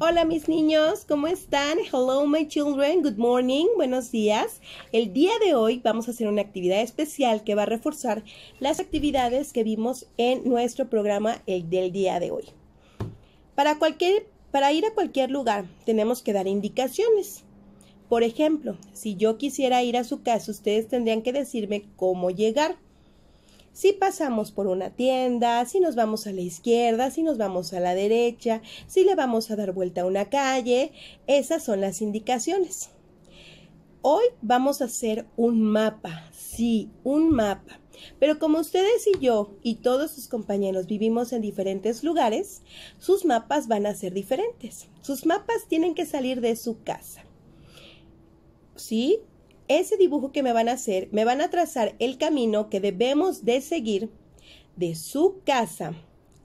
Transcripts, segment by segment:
Hola mis niños, ¿cómo están? Hello my children, good morning, buenos días. El día de hoy vamos a hacer una actividad especial que va a reforzar las actividades que vimos en nuestro programa el del día de hoy. Para, cualquier, para ir a cualquier lugar tenemos que dar indicaciones. Por ejemplo, si yo quisiera ir a su casa, ustedes tendrían que decirme cómo llegar. Si pasamos por una tienda, si nos vamos a la izquierda, si nos vamos a la derecha, si le vamos a dar vuelta a una calle, esas son las indicaciones. Hoy vamos a hacer un mapa, sí, un mapa. Pero como ustedes y yo y todos sus compañeros vivimos en diferentes lugares, sus mapas van a ser diferentes. Sus mapas tienen que salir de su casa. ¿Sí? ese dibujo que me van a hacer, me van a trazar el camino que debemos de seguir de su casa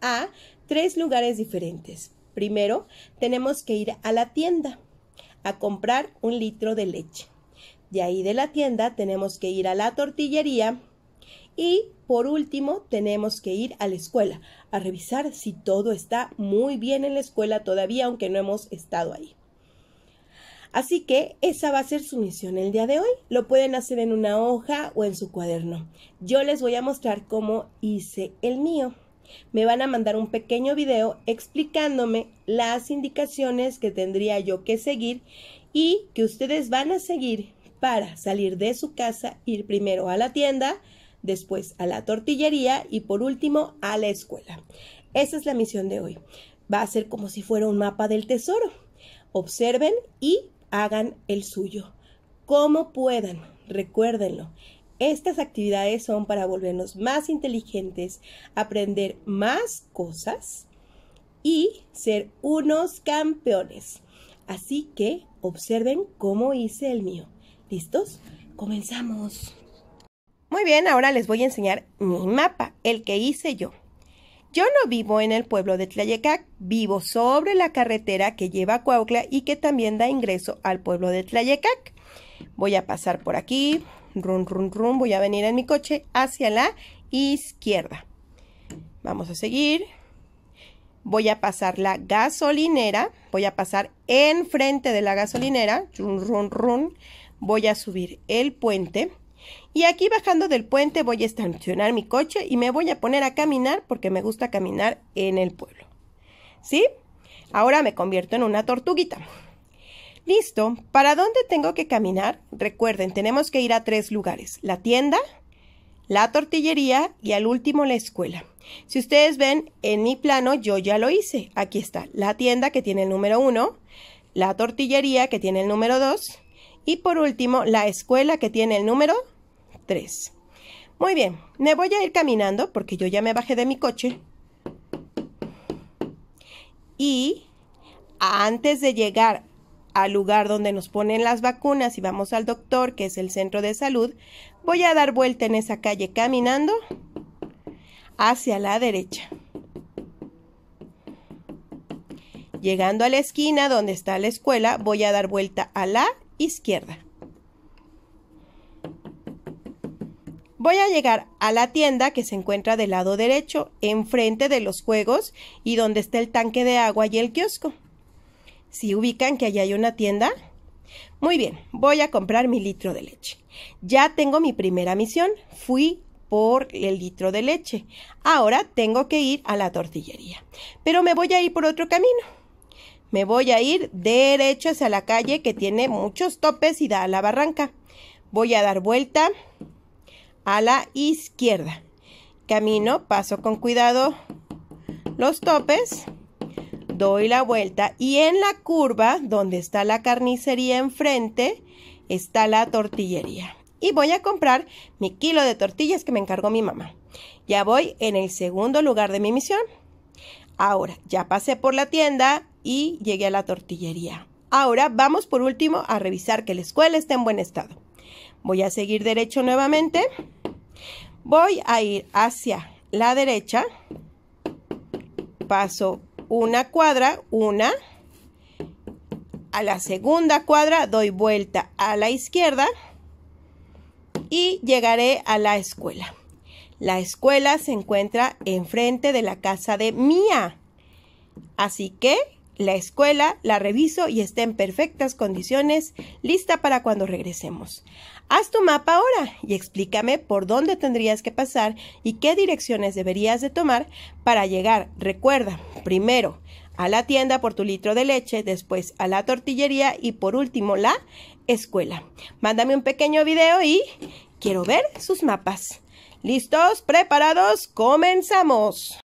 a tres lugares diferentes. Primero, tenemos que ir a la tienda a comprar un litro de leche. De ahí de la tienda tenemos que ir a la tortillería y por último tenemos que ir a la escuela a revisar si todo está muy bien en la escuela todavía aunque no hemos estado ahí. Así que esa va a ser su misión el día de hoy. Lo pueden hacer en una hoja o en su cuaderno. Yo les voy a mostrar cómo hice el mío. Me van a mandar un pequeño video explicándome las indicaciones que tendría yo que seguir y que ustedes van a seguir para salir de su casa, ir primero a la tienda, después a la tortillería y por último a la escuela. Esa es la misión de hoy. Va a ser como si fuera un mapa del tesoro. Observen y hagan el suyo. Como puedan, recuérdenlo. Estas actividades son para volvernos más inteligentes, aprender más cosas y ser unos campeones. Así que observen cómo hice el mío. ¿Listos? Comenzamos. Muy bien, ahora les voy a enseñar mi mapa, el que hice yo. Yo no vivo en el pueblo de Tlayecac, vivo sobre la carretera que lleva a Cuautla y que también da ingreso al pueblo de Tlayecac. Voy a pasar por aquí, run, run, run, voy a venir en mi coche hacia la izquierda. Vamos a seguir. Voy a pasar la gasolinera, voy a pasar enfrente de la gasolinera, run, run, run. Voy a subir el puente y aquí bajando del puente voy a estacionar mi coche y me voy a poner a caminar porque me gusta caminar en el pueblo. ¿Sí? Ahora me convierto en una tortuguita. Listo, ¿para dónde tengo que caminar? Recuerden, tenemos que ir a tres lugares, la tienda, la tortillería y al último la escuela. Si ustedes ven en mi plano, yo ya lo hice. Aquí está la tienda que tiene el número uno, la tortillería que tiene el número dos y por último la escuela que tiene el número 3. Muy bien, me voy a ir caminando porque yo ya me bajé de mi coche. Y antes de llegar al lugar donde nos ponen las vacunas y vamos al doctor, que es el centro de salud, voy a dar vuelta en esa calle caminando hacia la derecha. Llegando a la esquina donde está la escuela, voy a dar vuelta a la izquierda. Voy a llegar a la tienda que se encuentra del lado derecho, enfrente de los juegos y donde está el tanque de agua y el kiosco. Si ubican que allá hay una tienda, muy bien, voy a comprar mi litro de leche. Ya tengo mi primera misión. Fui por el litro de leche. Ahora tengo que ir a la tortillería. Pero me voy a ir por otro camino. Me voy a ir derecho hacia la calle que tiene muchos topes y da a la barranca. Voy a dar vuelta, a la izquierda. Camino, paso con cuidado los topes, doy la vuelta y en la curva donde está la carnicería enfrente está la tortillería. Y voy a comprar mi kilo de tortillas que me encargó mi mamá. Ya voy en el segundo lugar de mi misión. Ahora, ya pasé por la tienda y llegué a la tortillería. Ahora vamos por último a revisar que la escuela esté en buen estado. Voy a seguir derecho nuevamente. Voy a ir hacia la derecha, paso una cuadra, una, a la segunda cuadra doy vuelta a la izquierda y llegaré a la escuela. La escuela se encuentra enfrente de la casa de Mía. Así que la escuela, la reviso y está en perfectas condiciones, lista para cuando regresemos. Haz tu mapa ahora y explícame por dónde tendrías que pasar y qué direcciones deberías de tomar para llegar. Recuerda, primero, a la tienda por tu litro de leche, después a la tortillería y por último la escuela. Mándame un pequeño video y quiero ver sus mapas. ¿Listos? ¿Preparados? ¡Comenzamos!